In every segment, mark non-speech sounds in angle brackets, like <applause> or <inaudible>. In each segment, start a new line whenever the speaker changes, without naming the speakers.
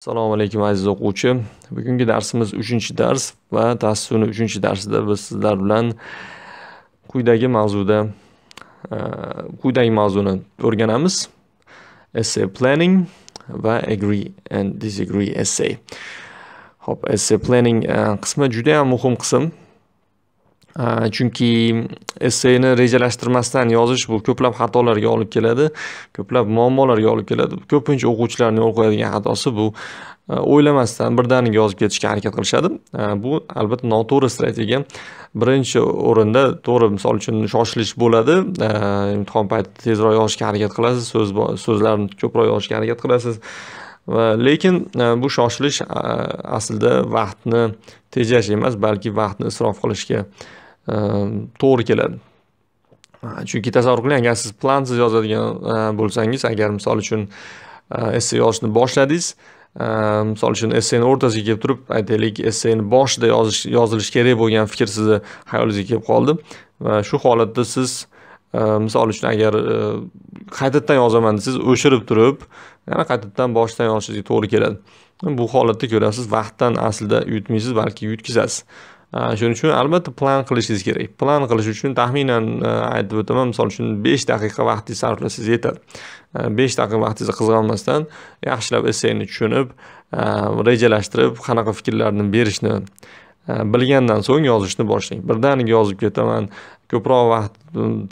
Assalomu alaykum aziz o'quvchi. Bugungi darsimiz 3-dars va tassuni 3-darsida biz sizlar bilan quyidagi mavzuda e, quyidagi mavzuni o'rganamiz. Essay planning va agree and disagree essay. Hop, essay planning e, qismi juda ham muhim qism. chunki esseyni rejalashtirmasdan yozish bu ko'plab xatolarga olib keladi ko'plab muammolarga olib keladi ko'pincha o'quvchilarning yo'l qo'yadigan xatosi bu o'ylamasdan birdaniga yozib ketishga harakat qilishadi bu albatta noto'g'ri strategiya birinchi o'rinda to'g'ri misol uchun shoshilish bo'ladi imtihon paytida tezroq yozishga harakat qilasiz so'z so'zlarni ko'proq yozishga harakat qilasiz va lekin e, bu shoshilish e, aslida vaqtni tejash emas balki vaqtni isrof qilishga Ehm, to'g'ri keladi chunki tasavvur qiling agar siz plansiz yozadigan e, bo'lsangiz agar misol uchun e, esse yozishni boshladingiz e, misol uchun esseni o'rtasiga kelib turib aytaylik esseni boshida yozish yozilishi kerak bo'lgan fikr sizni xayolingizga kelib qoldi va shu holatda siz misol uchun agar qaytadan yozaman desangiz o'chirib turib yana qaytadan boshidan yozishingizga to'g'ri keladi bu holatda ko'rasiz vaqtdan aslida yutmaysiz balki yutkazasiz shuning uchun albatta plan qilishingiz kerak plan qilish uchun taxminan e, aytib o'taman misol uchun besh daqiqa vaqtingizni sarflasangiz yetadi e, besh daqiqa vaqtingizni qizg'almasdan yaxshilab esseni tushunib e, rejalashtirib qanaqa fikrlarni berishni bilgandan so'ng yozishni boshlang birdaniga yozib ketaman ko'proq vaqt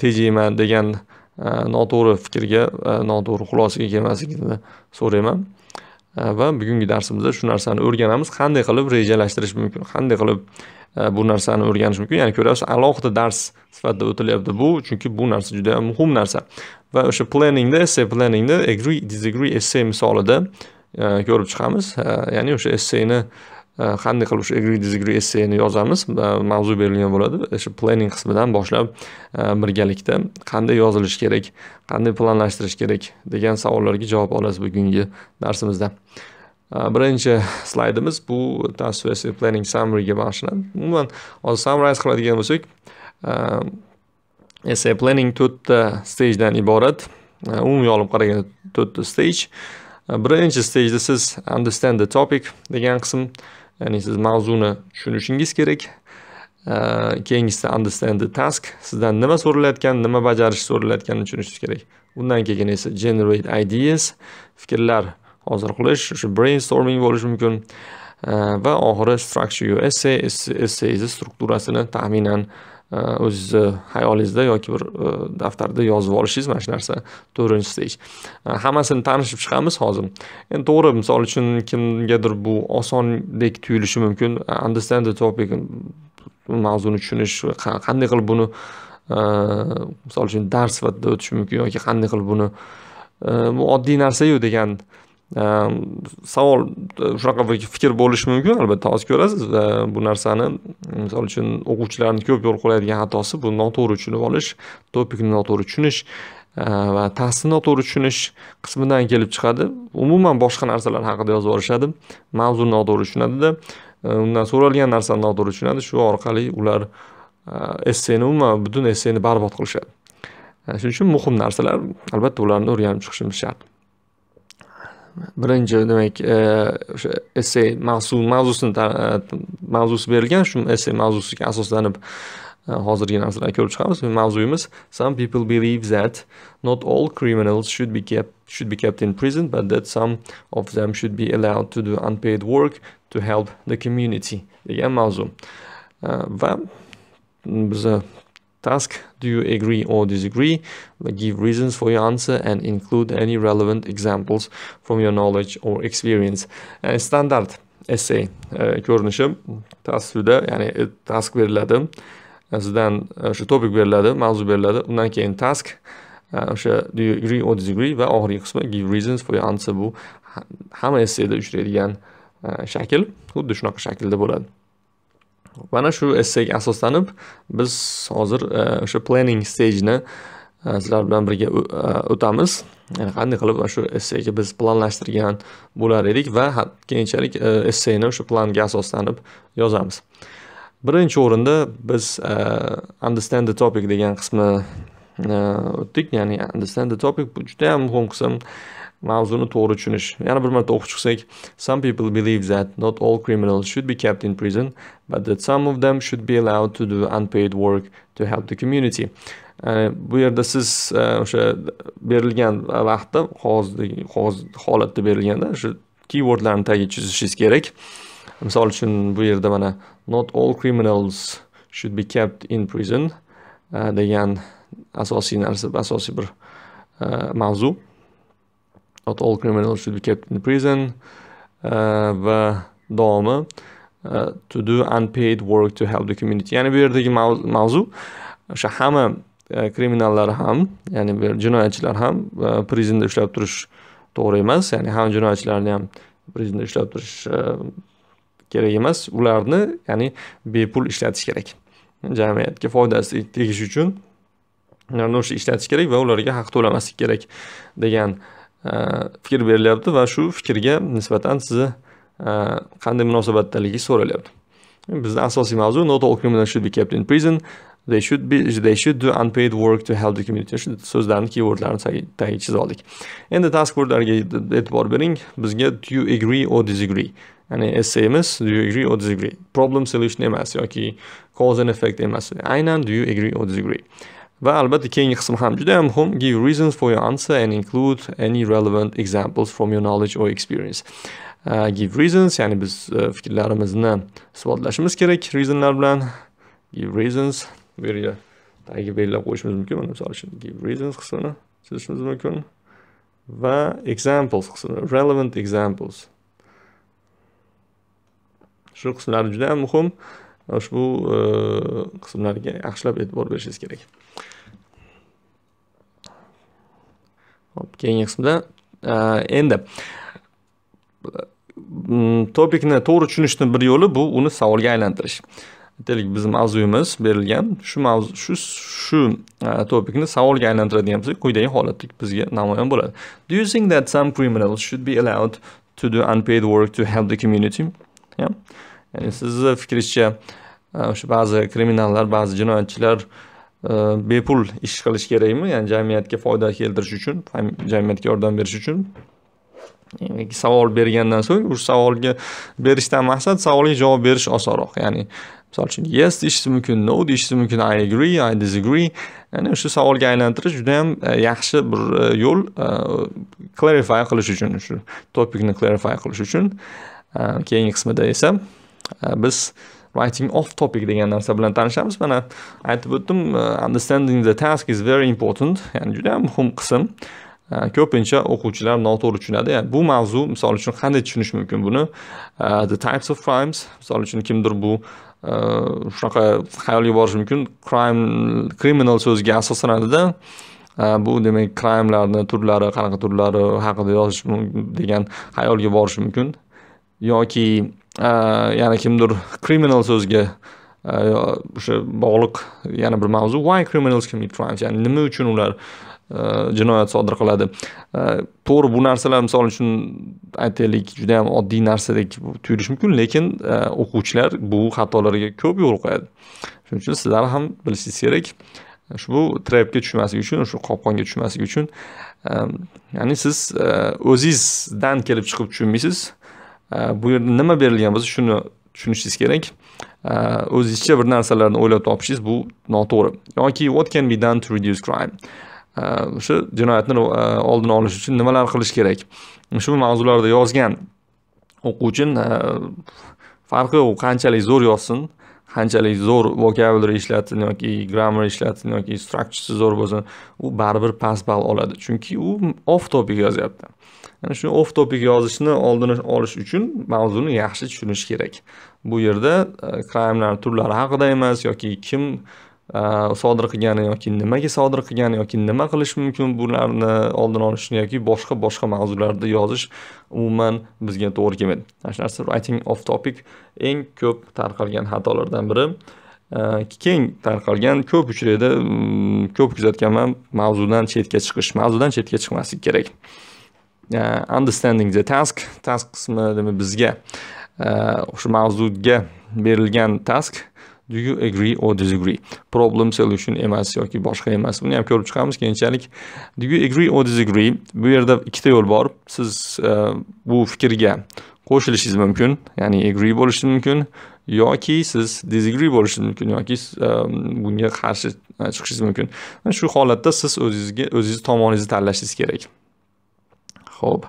tejayman degan noto'g'ri fikrga noto'g'ri xulosaga kelmasligini so'rayman va bugungi darsimizda shu narsani o'rganamiz qanday qilib rejalashtirish mumkin qanday qilib Э, bu narsani o'rganish mumkin ya'ni ko'rasiz alohida dars sifatida o'tilyapti bu chunki bu narsa juda ham muhim narsa va o'sha planningda essay planningda agree disagree essay misolida e, ko'rib chiqamiz e, ya'ni o'sha essayni e, qanday qilib o'sha agree disagree essayni yozamiz mavzu berilgan bo'ladi o'sha planning qismidan boshlab birgalikda qanday yozilishi kerak qanday planlashtirish kerak degan savollarga javob olasiz bugungi darsimizda Э, birinchi slaydimiz bu transversive planning summary ga bag'ishlanadi umuman hozir summarize qiladigan bo'lsak e, sa planning to'rtta stagedan iborat e, umumiy olib qaraganda to'rtta stage e, birinchi stagda siz understand the topic degan qism ya'ni siz mavzuni tushunishingiz kerak keyingisi understand the task sizdan nima so'ralayotgan nima bajarish so'ralayotganini tushunishingiz kerak undan keyin esa generate ideas fikrlar hozir qilish o'sha brainstorming bo'lishi mumkin va oxiri structure your essay essayingizni strukturasini taxminan e, o'zizni hayolingizda yoki bir e, daftarda yozib olishingiz mana shu narsa to'rtinchi stej e, hammasini tanishib chiqamiz hozir endi to'g'ri misol uchun kimgadir bu osondek tuyulishi mumkin understand the topic mavzuni tushunish qanday qilib buni misol uchun dars sifatida o'tishi mumkin yoki qanday qilib buni bu oddiy narsayu degan Ehm, savol e, shunaqa bir fikr bo'lishi mumkin albatta hozir ko'rasiz bu narsani misol uchun o'quvchilarni ko'p yo'l qo'yadigan xatosi bu noto'g'ri tushunib olish topikni noto'g'ri tushunish e, va tahsilni noto'g'ri tushunish qismidan kelib chiqadi umuman boshqa narsalar haqida yozib yuborishadi mavzuni noto'g'ri tushunadida e, undan so'ralgan narsani noto'g'ri tushunadi shu orqali ular esseni umuman butun esseni barbod qilishadi shuning uchun muhim narsalar albatta ularni o'rganib chiqishimiz shart birinchi demak o'sha essey mavzu mavzusini mavzusi berilgan shu essey mavzusiga asoslanib hozirgi narsalarni ko'rib chiqamiz mavzuyimiz some people believe that not all criminals should be kept should be kept in prison but that some of them should be allowed to do unpaid work to help the community degan mavzu va biza task. Do you agree or disagree? Give reasons for your answer and include any relevant examples from your knowledge or experience. Yani e, standart essay e, ko'rinishi tasvirda ya'ni e, task beriladi sizdan o'sha e, topik beriladi mavzu beriladi undan keyin task şu do you agree or disagree ve oxirgi kısmı give reasons for your answer bu hamma essayda uchraydigan şekil, xuddi shunaqa shaklda bo'ladi mana shu essega asoslanib biz hozir e, o'sha planning stagini e, sizlar bilan birga e, o'tamiz ya'ni qanday qilib shu essega biz planlashtirgan bo'lar edik va keyinchalik esseyni o'sha planga asoslanib yozamiz birinchi o'rinda biz understand the topic degan qismi o'tdik ya'ni understand the topic bu judayam muhim qism mavzuni to'g'ri tushunish yana bir marta o'qib chiqsak some people believe that not all criminals should be kept in prison but that some of them should be allowed to do unpaid work to help the community э, bu yerda siz э, o'sha berilgan vaqtda qog'ozdagi qog'oz holatda berilganda shu keywordlarni tagiga chizishingiz kerak misol uchun bu yerda mana not all criminals should be kept in prison э, degan asosiy narsa asosiy bir mavzu not all criminals should be kept in prison uh, va davomi uh, to do unpaid work to help the community ya'ni bu yerdagi mavzu o'sha hamma e, kriminallar ham ya'ni bu jinoyatchilar ham e, prizinda ushlab turish to'g'ri emas ya'ni hamma jinoyatchilarni ham prizinda ushlab turish kerak emas ularni ya'ni bepul ishlatish kerak jamiyatga foydasi tegishi uchun ularni o'sha ishlatish kerak va ularga haq to'lamaslik kerak degan fikr berilyapti va shu fikrga nisbatan sizni e, qanday munosabatdaligingiz so'ralyapti. Bizning asosiy mavzu not all criminals should be kept in prison. They should be they should do unpaid work to help the community. Shu so'zlarni keywordlarni tagiga chizib oldik. Endi task wordlarga e'tibor bering. Bizga do you agree or disagree? Ya'ni essay emas, do you agree or disagree? Problem solution emas yoki cause and effect emas. Aynan do you agree or disagree? Va albatta keyingi qism ham juda ham muhim. Give reasons for your answer and include any relevant examples from your knowledge or experience. Uh, give reasons ya'ni biz uh, fikrlarimizni isbotlashimiz kerak reasonlar bilan. Give reasons bu yerga tagiga belgilab qo'yishimiz mumkin. Mana misol uchun give reasons qismini chizishimiz mumkin va examples qismi relevant examples. Shu qismlar juda ham muhim. ushbu uh, qismlarga yaxshilab e'tibor berishingiz kerak hop keyingi qismda endi topikni to'g'ri tushunishni bir yo'li bu uni savolga aylantirish aytaylik bizni mavzuyimiz berilgan shu mavzu shu shu topikni savolga aylantiradigan bo'lsak quyidagi holatlik bizga namoyon bo'ladi do you think that some criminals should be allowed to do unpaid work to help the community ya'ni sizni fikringizcha o'sha ba'zi kriminallar ba'zi jinoyatchilar uh, Э, bepul ish qilish kerakmi ya'ni jamiyatga foyda keltirish uchun jamiyatga yordam berish uchun savol bergandan so'ng o'sha savolga berishdan maqsad savolga javob berish osonroq ya'ni misol uchun yes deyishimiz mumkin no deyishimiz mumkin i agree i disagree ya'ni shu savolga aylantirish juda ham e, yaxshi bir e, yo'l e, clarify qilish uchun shu topikni clarify qilish uchun keyingi qismida esa biz writing off topic degan narsa bilan tanishamiz mana aytib o'tdim uh, understanding the task is very important ya'ni juda ham muhim qism uh, ko'pincha o'quvchilar noto'g'ri tushunadi ya'ni bu mavzu misol uchun qanday tushunish mumkin buni uh, the types of crimes misol uchun kimdir bu shunaqa xayolga borishi mumkin crime criminal so'ziga asoslanadida bu demak crimelarni turlari qanaqa turlari haqida yozish degan xayolga borishi mumkin yoki yana kimdir criminal so'ziga o'sha bog'liq yana bir mavzu why criminals commit crimes ya'ni nima uchun ular jinoyat sodir qiladi to'g'ri bu narsalar misol uchun aytaylik juda yam oddiy narsadek tuyulishi mumkin lekin o'quvchilar bu xatolarga ko'p yo'l qo'yadi shuning uchun sizlar ham bilishingiz kerak ushbu trapga tushmaslik uchun shu qopqonga tushmaslik uchun ya'ni siz o'zingizdan kelib chiqib tushunmaysiz bu yerda nima berilgan bo'lsa shuni tushunishingiz kerak o'zizcha bir narsalarni o'ylab topishingiz bu noto'g'ri yoki what can be done to reduce crime o'sha jinoyatni e, oldini olish uchun nimalar qilish kerak shu mavzularda yozgan o'quvchi e, farqi u qanchalik zo'r yozsin qanchalik zo'r vocabulary ishlatsin yoki grammar ishlatsin yoki structurasi zo'r bo'lsin u baribir past ball oladi chunki u off topic yozyapti ana shu off topic yozishni oldini olish uchun mavzuni yaxshi tushunish kerak bu yerda e, crimelarni turlari haqida emas yoki kim sodir qilgani yoki nimaga sodir qilgani yoki nima qilish mumkin bularni oldini olishni yoki boshqa boshqa mavzularda yozish umuman bizga to'g'ri kelmaydi mana shu narsa writing off topic eng ko'p tarqalgan xatolardan biri keng tarqalgan ko'p uchraydi mm, ko'p kuzatganman mavzudan chetga chiqish mavzudan chetga chiqmaslik kerak understanding the task task qismi bizga o'sha mavzuga berilgan task do you agree or disagree problem solution emas yoki boshqa emas buni ham ko'rib chiqamiz keyinchalik do you agree or disagree bu yerda ikkita yo'l bor siz uh, bu fikrga qo'shilishingiz mumkin ya'ni agree bo'lishingiz mumkin yoki siz disagree bo'lishingiz mumkin yoki e, bunga qarshi e, chiqishingiz mumkin shu holatda siz o'zingizga o'zingizni tomoningizni tanlashingiz kerak ho'p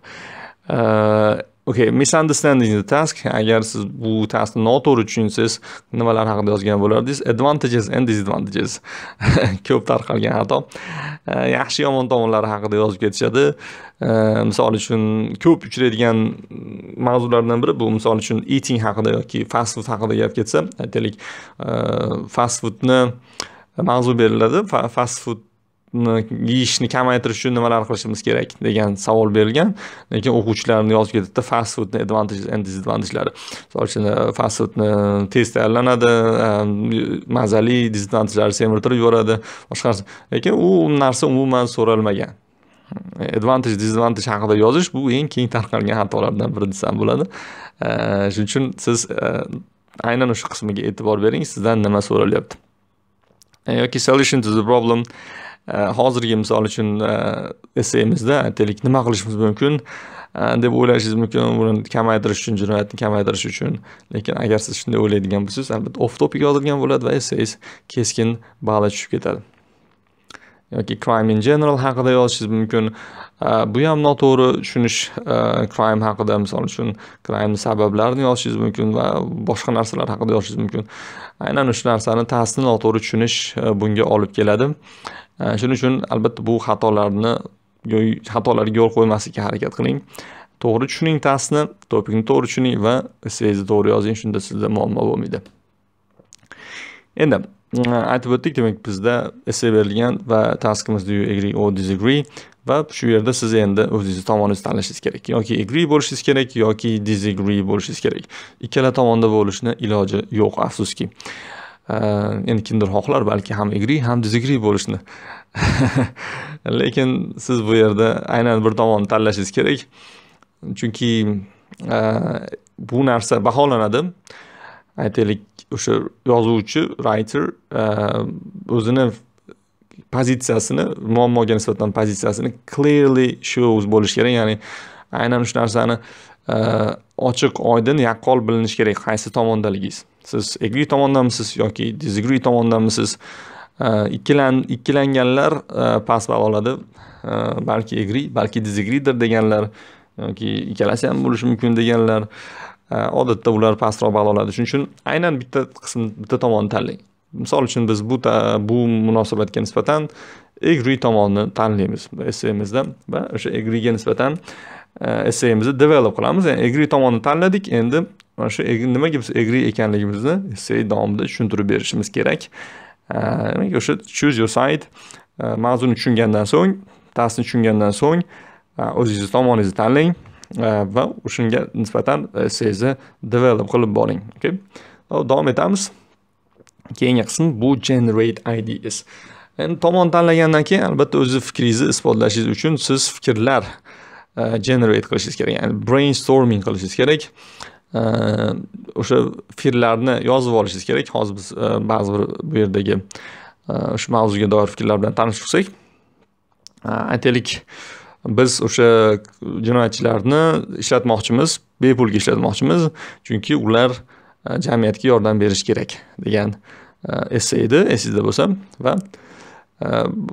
okay misunderstanding the task agar siz bu taskni noto'g'ri tushunsangiz nimalar haqida yozgan bo'lardingiz advantages and disadvantages <laughs> ko'p tarqalgan xato eh, yaxshi yomon tomonlari haqida yozib ketishadi eh, misol uchun ko'p uchraydigan mavzulardan biri bu misol uchun eating haqida yoki fast food haqida gap ketsa aytaylik eh, fast foodni mavzu beriladi fast food yeyishni kamaytirish uchun nimalar qilishimiz kerak degan savol berilgan lekin o'quvchilarni yozib ketadida fast foodni advantages and disadvantajlari misol uchun e, fast foodni tez tayyorlanadi e, mazali disadvantajlari semirtirib yuboradi boshqa narsa lekin u narsa umuman so'ralmagan e, advantage disadvantage haqida yozish bu eng keng tarqalgan xatolardan biri desam bo'ladi shuning uchun siz aynan o'sha qismiga e'tibor bering sizdan nima so'ralyapti yoki solution to the problem hozirgi misol uchun e, essemizda aytaylik nima qilishimiz mumkin e, deb o'ylashingiz mumkin buni kamaytirish uchun jinoyatni kamaytirish uchun lekin agar siz shunday o'ylaydigan bo'lsangiz albatta off topic yozilgan bo'ladi va essengiz keskin bali tushib ketadi yoki crime in general haqida yozishingiz mumkin e, bu ham noto'g'ri tushunish crime haqida misol uchun crimeni sabablarini yozishingiz mumkin va boshqa narsalar haqida yozishingiz mumkin aynan o'sha narsani ta'sirini noto'g'ri tushunish bunga olib keladi shuning uchun albatta bu xatolarni xatolarga yo'l qo'ymaslikka harakat qiling to'g'ri tushuning tassni topikni to'g'ri tushuning va essengizni to'g'ri yozing shunda sizda muammo bo'lmaydi endi mm, aytib o'tdik demak bizda esse berilgan va taskimiz do you agree or disagree va shu yerda siz endi o'zingizni tomoningizni tanlashingiz kerak yoki agree bo'lishingiz kerak yoki disagree bo'lishingiz kerak ikkala tomonda bo'lishni iloji yo'q afsuski Ehm, endi kimdir xohlar balki ham igri ham dizigri bo'lishni <laughs> lekin siz bu yerda aynan bir tomonni tanlashingiz kerak chunki ehm, bu narsa baholanadi aytaylik o'sha yozuvchi writer ehm, o'zini pozitsiyasini muammoga nisbatan pozitsiyasini clearly shows bo'lishi kerak ya'ni aynan shu narsani ochiq oydin yaqqol bilinishi kerak qaysi tomondaligingiz siz egri tomondanmisiz yoki dizigri tomondanmisiz ikkilan ikkilanganlar e, past baho oladi balki egri balki dizgridir deganlar yoki ikkalasi ham bo'lishi mumkin deganlar odatda ular pastroq baho oladi shuning uchun aynan bitta qism bitta tomonni tanlang misol uchun biz bu bu munosabatga nisbatan egri tomonni tanlaymiz essaymizda va o'sha egriga nisbatan E, essayimizni develop qilamiz ya'ni egri tomonni tanladik endi mana shu nimaga biz egri ekanligimizni essay davomida tushuntirib berishimiz kerak e, demak o'sha choose your side e, mavzuni tushungandan so'ng tasni tushungandan so'ng o'zingizni tomoningizni tanlang va o'shanga nisbatan essengizni develop qilib boring okay davom etamiz keyingi qism bu generate ideas endi tomon tanlagandan keyin albatta o'zizni fikringizni isbotlashingiz uchun siz fikrlar E, generate qilishingiz kerak ya'ni brainstorming qilishingiz kerak e, o'sha fikrlarni yozib olishingiz kerak hozir biz e, ba'zi bir bu yerdagi shu mavzuga doir fikrlar bilan tanishib chiqsak aytaylik biz o'sha jinoyatchilarni ishlatmoqchimiz bepulga ishlatmoqchimiz chunki ular jamiyatga yordam berishi kerak degan esse edi esingizda bo'lsa va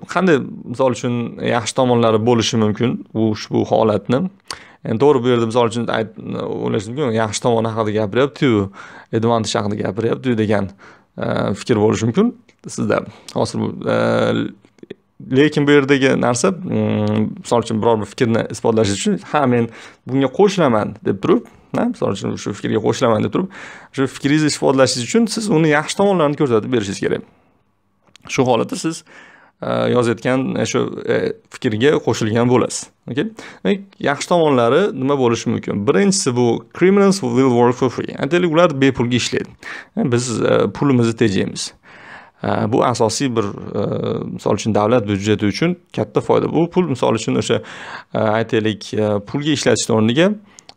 qanday misol uchun yaxshi tomonlari bo'lishi mumkin u ushbu holatni endi to'g'ri bu yerda misol uchun o'ylash mumkin yaxshi tomoni haqida gapiryaptiyu advantaj haqida gapiryaptiyu degan e, fikr bo'lishi mumkin sizda hozir e, lekin bu yerdagi narsa mm, misol uchun biror bir fikrni isbotlash uchun ha men bunga qo'shilaman deb turib misol uchun shu fikrga qo'shilaman deb turib shu fikringizni isbotlashingiz uchun siz uni yaxshi tomonlarini ko'rsatib berishingiz kerak shu holatda siz E, yozayotgan e, shu e, fikrga qo'shilgan bo'lasiz okay? yaxshi tomonlari nima bo'lishi mumkin birinchisi bu criminals will work for free aytaylik ular bepulga ishlaydi biz pulimizni tejaymiz bu asosiy bir misol uchun davlat byudjeti uchun katta foyda bu pul misol uchun o'sha aytaylik pulga ishlatishni o'rniga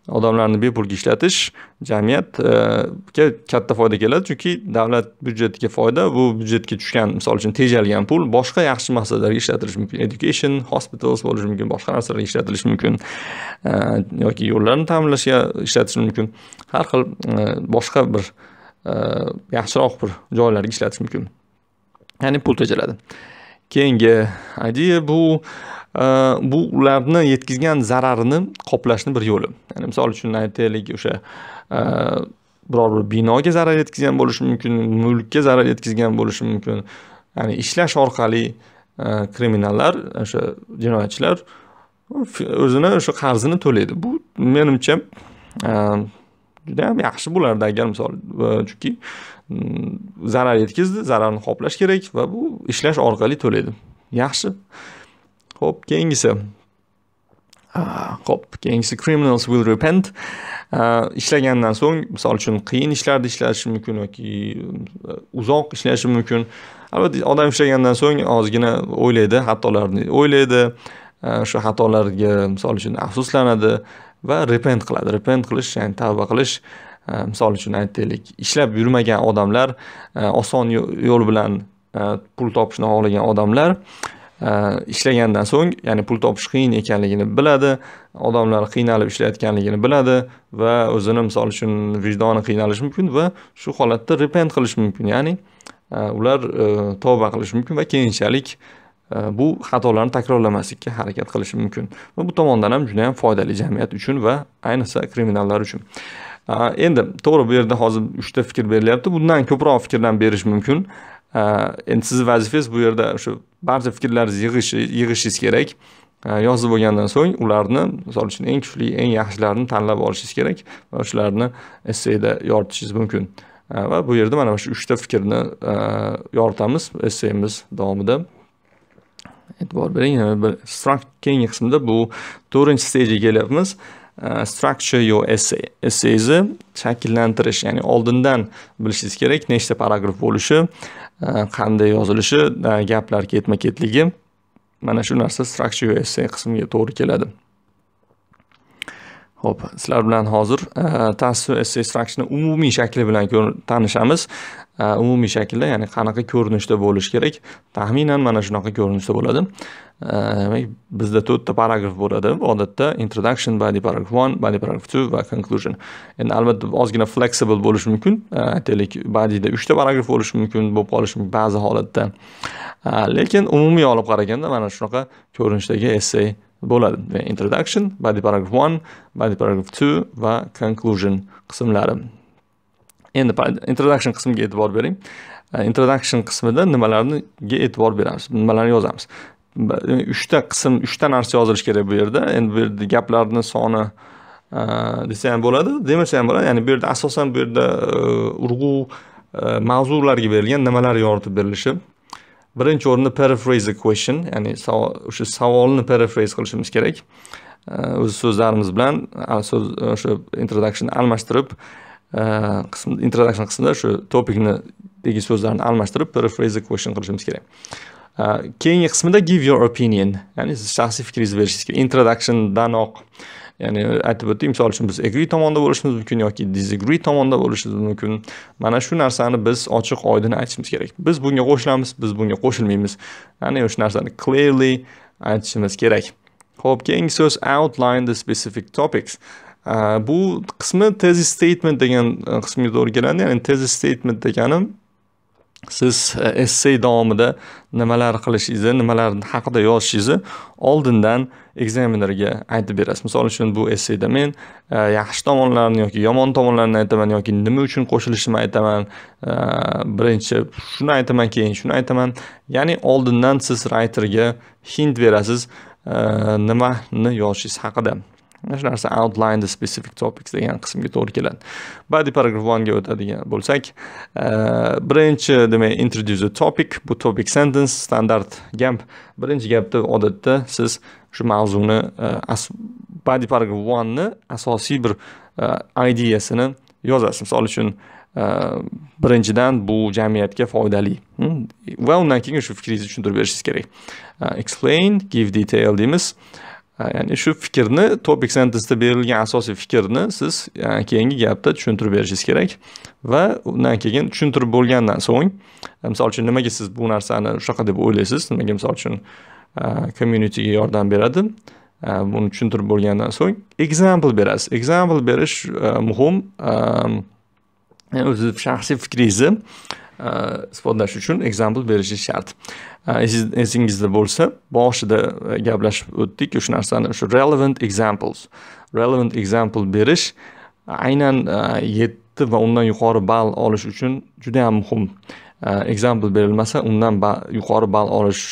odamlarni bepulga ishlatish jamiyatga e, katta foyda keladi chunki davlat byudjetiga foyda bu byudjetga tushgan misol uchun tejalgan pul boshqa yaxshi maqsadlarga ishlatilishi mumkin education hospitals bo'lishi mumkin boshqa narsalarga ishlatilishi mumkin e, yoki yo'llarni ta'minlashga ishlatish mumkin har xil e, boshqa bir yaxshiroq bir joylarga ishlatish mumkin ya'ni pul tejaladi keyingi idea bu Э, bu ularni yetkazgan zararini qoplashni bir yo'li ya'ni misol uchun aytaylik o'sha e, biror bir binoga zarar yetkazgan bo'lishi mumkin mulkka zarar yetkazgan bo'lishi mumkin ya'ni ishlash orqali e, kriminallar o'sha jinoyatchilar o'zini o'sha qarzini to'laydi bu menimcha e, juda ham yaxshi bo'lardi agar misol chunki mm, zarar yetkazdi zararni qoplash kerak va bu ishlash orqali to'laydi yaxshi ho'p keyingisi ah, ho'p keyingisi criminals will repent ah, ishlagandan so'ng misol uchun qiyin ishlarda ishlashi mumkin yoki uh, uzoq ishlashi mumkin albatta odam ishlagandan so'ng ozgina o'ylaydi xatolarni o'ylaydi o'sha ah, xatolarga misol uchun afsuslanadi va repent qiladi repent qilish ya'ni tavba qilish misol uchun aytaylik ishlab yurmagan odamlar oson yo'l bilan pul topishni xohlagan odamlar ishlagandan so'ng ya'ni pul topish qiyin ekanligini biladi odamlar qiynalib ishlayotganligini biladi va o'zini misol uchun vijdoni qiynalishi mumkin va shu holatda repent qilish mumkin ya'ni e, ular e, tavba qilishi mumkin va keyinchalik e, bu xatolarni takrorlamaslikka harakat qilishi mumkin va bu tomondan ham judayam foydali jamiyat uchun va ayniqsa kriminallar uchun endi to'g'ri bu yerda hozir uchta fikr berilyapti bundan ko'proq fikrdan berish mumkin Э, endi sizni vazifangiz bu yerda o'sha barcha fikrlaringizni yig'ish yig'ishingiz kerak э, yozib bo'lgandan so'ng ularni misol uchun eng kuchli eng yaxshilarini tanlab olishingiz kerak va o'shalarni esseyda yoritishingiz mumkin э, va bu yerda mana shu uchta fikrni yoritamiz esseyimiz davomida e'tibor bering keyingi qismda bu to'rtinchi stejga kelyapmiz Uh, structure your essay essayni shakllantirish ya'ni oldindan bilishingiz kerak nechta paragraf bo'lishi uh, qanday yozilishi uh, gaplar ketma ketligi mana shu narsa structure your essay qismiga to'g'ri keladi ho'p sizlar bilan hozir tasvir essay structure'ni umumiy shakli bilan tanishamiz umumiy shaklda ya'ni qanaqa ko'rinishda bo'lishi kerak taxminan mana shunaqa ko'rinishda bo'ladi demak bizda to'rtta paragraf bo'ladi odatda introduction body paragraph one body paragraph two va conclusion endi albatta ozgina flexible bo'lishi mumkin aytaylik badiyda uchta paragraf bo'lishi mumkin bo'lib qolishi mumkin ba'zi holatda lekin umumiy olib qaraganda mana shunaqa ko'rinishdagi essay bo'ladi introduction body paragraph one body paragraph two va conclusion qismlari endi introduction qismiga e'tibor bering э, introduction qismida nimalarga e'tibor beramiz nimalarni yozamiz uchta qism uchta narsa yozilishi kerak bu yerda endi bu yerda gaplarni soni э, desa ham bo'ladi demasa ham bo'ladi ya'ni bu yerda asosan bu yerda э, urg'u mavzularga berilgan nimalar yoritib berilishi birinchi o'rinda paraphrase question ya'ni o'sha savolni paraphrase qilishimiz kerak o'z so'zlarimiz bilan so'z o'sha introduction almashtirib qism э, introduction qismida shu topikni degi so'zlarni almashtirib paraphrase question qilishimiz kerak keyingi qismida give your opinion ya'ni siz shaxsiy fikringizni berishingiz kerak introductiondanoq ya'ni aytib o'tdik misol uchun biz agree tomonda bo'lishimiz mumkin yoki disagree tomonda bo'lishimiz mumkin mana shu narsani biz ochiq oydin aytishimiz kerak biz bunga qo'shilamiz biz bunga qo'shilmaymiz ya'ni o'sha narsani clearly aytishimiz kerak ho'p keyingi so'z outline the specific topics bu qismi tezis statement degan qismga o'rgiladi ya'ni tezis statement deganim siz e, essey davomida nimalar qilishingizni nimalar haqida yozishingizni oldindan ekzamenerga aytib berasiz misol uchun bu esseyda men e, yaxshi tomonlarini yoki yomon tomonlarini aytaman yoki nima uchun qo'shilishimni aytaman e, birinchi shuni aytaman keyin shuni aytaman ya'ni oldindan siz rayterga hint berasiz nimani yozishingiz haqida shu narsa outline the specific topics degan qismga to'g'ri keladi body paragraf ga o'tadigan bo'lsak e, birinchi demak introduce a topic bu topic sentence standart gap birinchi gapda odatda siz shu mavzuni e, body paragraf ni asosiy bir e, ideyasini yozasiz misol uchun birinchidan bu jamiyatga foydali hmm? va undan keyin shu fikringizni tushuntirib berishingiz kerak explain give detail deymiz ya'ni shu fikrni topik da berilgan asosiy fikrni siz keyingi gapda tushuntirib berishingiz kerak va undan keyin tushuntirib bo'lgandan so'ng e, misol uchun nimaga siz bu narsani shunaqa deb o'ylaysiz nimaga misol uchun e, communityga yordam beradi e, buni tushuntirib bo'lgandan so'ng example berasiz example berish muhim o'zi shaxsiy fikringizni isbotlash uchun ekzampl berishi shart esingizda bo'lsa boshida e, gaplashib o'tdik o'sha narsani shu relevant examples relevant example berish aynan e, yetti va undan yuqori ball olish uchun juda yam muhim ekzampl berilmasa undan yuqori ball olish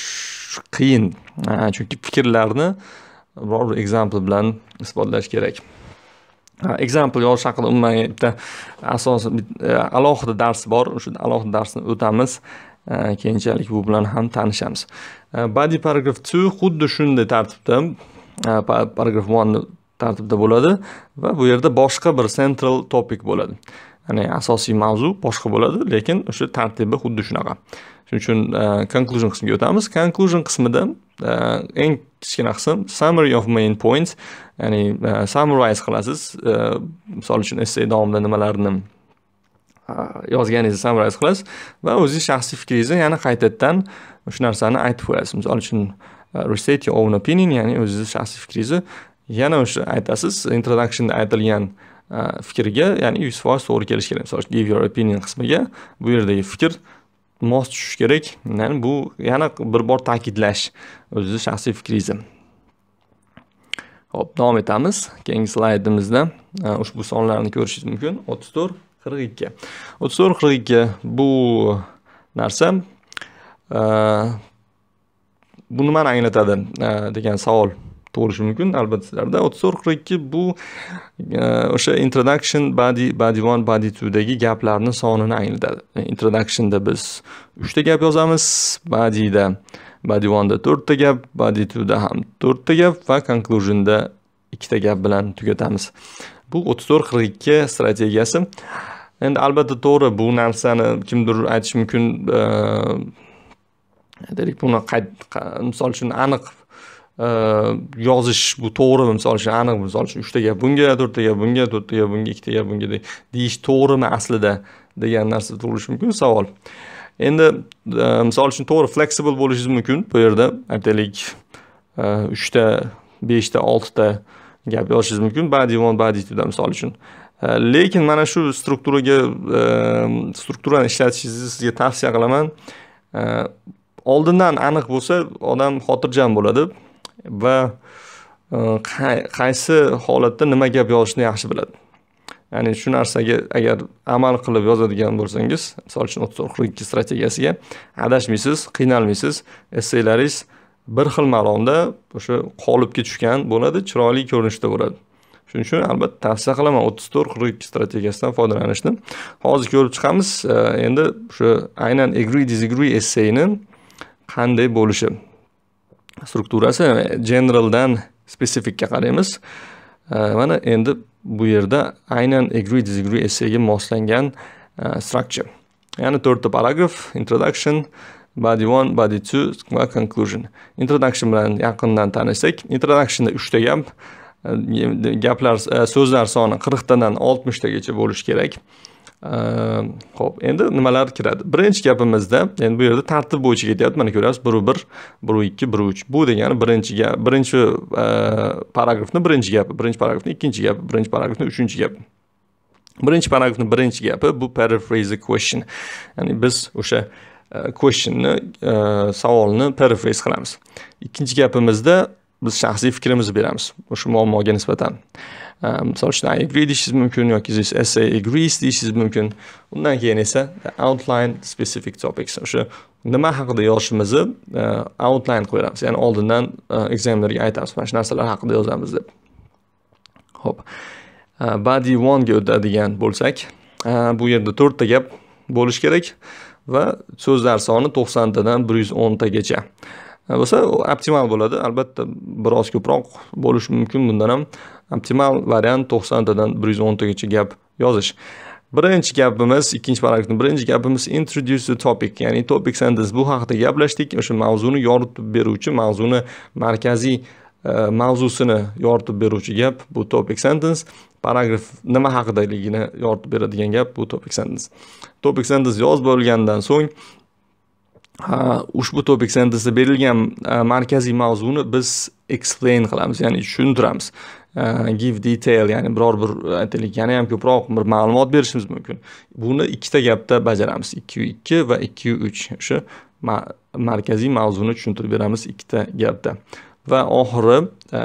qiyin chunki fikrlarni biror bir ekzampl bilan isbotlash kerak Ah, ekzampl yozish haqida umuman bitta e asosiy eh, alohida dars bor o'sha alohida darsni o'tamiz eh, keyinchalik bu bilan ham tanishamiz eh, body paragraf 2 xuddi shunday tartibda paragraf 1 tartibda bo'ladi va bu yerda boshqa bir central topic bo'ladi ya'ni asosiy mavzu boshqa bo'ladi lekin o'sha tartibi xuddi e shunaqa shuning uchun conclusion qismiga o'tamiz conclusion qismida eng kichkina qism summary of main points ya'ni e, summarize qilasiz e, misol uchun essey davomida nimalarni e, yozganingizni summarize qilasiz va o'zingiz shaxsiy fikringizni yana qaytadan shu narsani aytib qo'yasiz misol uchun restate your own opinion ya'ni o'zingizni shaxsiy fikringizni yana o'sha aytasiz introductionda aytilgan fikrga ya'ni yuz foiz to'g'ri kelishi kerak misol uchun give your opinion qismiga bu yerdagi fikr mos tushishi kerak ya'ni bu yana bir bor ta'kidlash o'zizni shaxsiy fikringizni Xo'p, davom etamiz. Keyingi slaydimizda e, ushbu sonlarni ko'rishingiz mumkin. 34, 42. 34, 42 bu narsa e, bu nimani anglatadi e, degan savol tug'ilishi mumkin albatta sizlarda 34, 42 bu o'sha introduction body body 1 body 2 dagi gaplarning sonini anglatadi introductionda biz 3 ta gap yozamiz bodyda body oneda to'rtta gap body twoda ham to'rtta gap va konklyuzinda ikkita gap bilan tugatamiz bu o'ttiz to'rt qirq ikki strategiyasi endi albatta to'g'ri bu narsani kimdir aytishi mumkin aytaylik buni qayd misol uchun aniq yozish bu to'g'rimi misol uchun aniq misol uchun uchta gap bunga to'rtta gap bunga to'rtta gap bunga ikkita gap bunga deyish to'g'rimi aslida degan narsa tug'ilishi mumkin savol endi ehm, misol uchun to'g'ri fleksibl bo'lishingiz mumkin bu yerda aytaylik ehm, uchta beshta oltita gap yozishingiz mumkin body one body twoda misol uchun eh, lekin mana shu strukturaga ehm, strukturani ishlatishingizni sizga tavsiya qilaman eh, oldindan aniq bo'lsa odam xotirjam bo'ladi va eh, qaysi holatda nima gap yozishni yaxshi biladi ya'ni shu narsaga agar amal qilib yozadigan bo'lsangiz misol uchun o'ttiz qirq ikki strategiyasiga adashmaysiz qiynalmaysiz esselaringiz bir xil ma'noda o'sha qolipga tushgan bo'ladi chiroyli ko'rinishda bo'ladi shuning uchun albatta tavsiya qilaman o'ttiz to'rt qirq ikki strategiyasidan foydalanishni hozir ko'rib chiqamiz e, endi o'sha aynan agree disagree esseyni qanday bo'lishi strukturasi e, generaldan spesifikka qaraymiz mana endi bu yerda aynan agree disagree essayga moslangan e, structure ya'ni to'rtta paragraf introduction body one body two va conclusion introduction bilan yaqindan tanishsak introductionda uchta gap e, gaplar e, so'zlar soni qirqtadan oltmishtagacha bo'lishi kerak Ehm, ho'p endi nimalar kiradi birinchi gapimizda endi bu yerda tartib bo'yicha ketyapti mana ko'ryapsiz biru bir biru ikki biru uch bu degani birinchi gap birinchi paragrafni birinchi gapi birinchi paragrafni ikkinchi gapi birinchi paragrafni uchinchi gapi birinchi paragrafni birinchi gapi bu paraphrase question ya'ni biz o'sha questionni savolni paraphrase qilamiz ikkinchi gapimizda biz shaxsiy fikrimizni beramiz o'sha muammoga nisbatan Ehm, misol uchun i agree deyishingiz mumkin yoki this essay agrees deyishingiz mumkin undan keyin esa outline specific topics o'sha nima haqida yozishimizni ehm, outline qo'yamiz ya'ni oldindan ehm, examinerga aytamiz mana shu narsalar haqida yozamiz deb ho'p body one ga o'tadigan bo'lsak bu yerda to'rtta gap bo'lishi kerak va so'zlar soni to'qsontadan bir yuz o'ntagacha bo'lsa optimal bo'ladi albatta biroz ko'proq bo'lishi mumkin bundan ham optimal variant to'qsontadan bir yuz o'ntagacha gap yozish birinchi gapimiz ikkinchi paragrafni birinchi gapimiz introduce the topic ya'ni topic sentence bu haqida gaplashdik o'sha mavzuni yoritib beruvchi mavzuni markaziy e, mavzusini yoritib beruvchi gap bu topic sentence paragraf nima haqidaligini yoritib beradigan gap bu topic sentence topic sentence yozib bo'lgandan so'ng ushbu topic sentensda berilgan e, markaziy mavzuni biz explain qilamiz ya'ni tushuntiramiz Э, give detail ya'ni biror bir e, aytaylik yana ham ko'proq bir ma'lumot berishimiz mumkin buni ikkita gapda bajaramiz ikki yu ikki va ikki yu uch o'sha markaziy mavzuni tushuntirib beramiz ikkita gapda va oxiri e,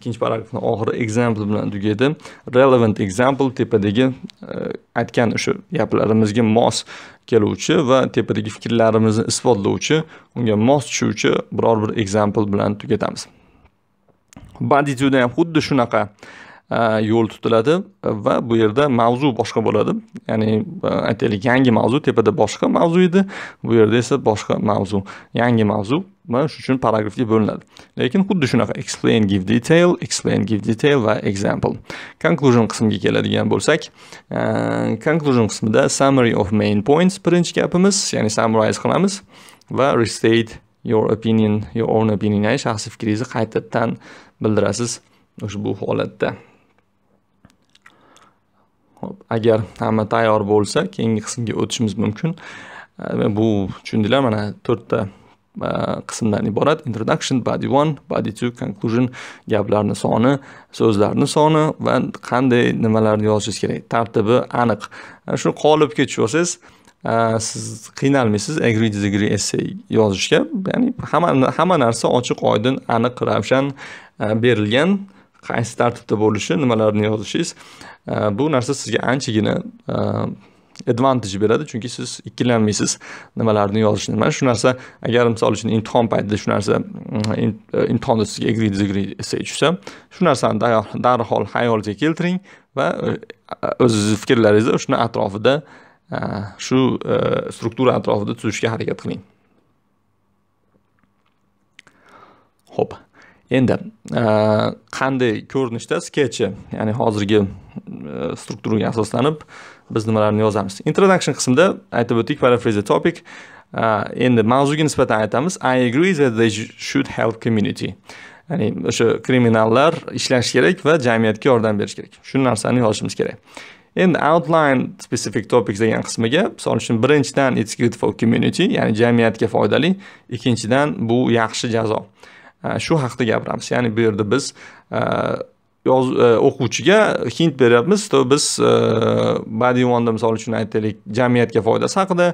ikkinchi paragrafni oxiri example bilan tugaydi relevant example tepadagi e, aytgan o'sha gaplarimizga mos keluvchi va tepadagi fikrlarimizni isbotlovchi unga mos tushuvchi biror bir example bilan tugatamiz juda ham xuddi shunaqa e, yo'l tutiladi va bu yerda mavzu boshqa bo'ladi ya'ni e, aytaylik yangi mavzu tepada boshqa mavzu edi bu yerda esa boshqa mavzu yangi mavzu va shuning uchun paragrafga bo'linadi lekin xuddi shunaqa explain give detail explain give detail va example conclusion qismiga keladigan bo'lsak e, conclusion qismida summary of main points birinchi gapimiz ya'ni summarize qilamiz va restate your opinion your own opinion ya'ni shaxsiy fikringizni qaytadan bildirasiz ushbu holatda hop agar hamma tayyor bo'lsa keyingi qismga o'tishimiz mumkin bu tushundinglar mana to'rtta e, qismdan iborat introduction body one body two conclusion gaplarni soni so'zlarni soni va qanday nimalarni yozishingiz kerak tartibi aniq shu qolipga tushib olsangiz siz qiynalmaysiz agree disagree essay yozishga ya'ni hamma hamma narsa ochiq oydin aniq ravshan E, berilgan qaysi tartibda bo'lishi nimalarni yozishingiz e, bu narsa sizga anchagina e, advantage beradi chunki siz ikkilanmaysiz nimalarni yozishni mana shu narsa agar misol uchun imtihon paytida shu narsa mm, imtihonda sizga egri dizigri essay tushsa shu narsani darhol xayolingizga keltiring va o'zingizni fikrlaringizni shuni atrofida shu struktura atrofida tuzishga harakat qiling ho'p endi e, qanday ko'rinishda sketchi ya'ni hozirgi e, strukturaga asoslanib biz nimalarni yozamiz introduction qismida aytib o'tdik paraphrase topic e, endi mavzuga nisbatan aytamiz i agree that they should help community ya'ni o'sha kriminallar ishlashi kerak va jamiyatga yordam berish kerak shu narsani yozishimiz kerak endi outline specific topics degan qismiga misol uchun birinchidan it's good for community ya'ni jamiyatga foydali ikkinchidan bu yaxshi jazo shu haqida gapiramiz ya'ni bu yerda biz e, o'quvchiga hint beryapmiz то biz e, badiyonda misol uchun aytaylik jamiyatga foydasi haqida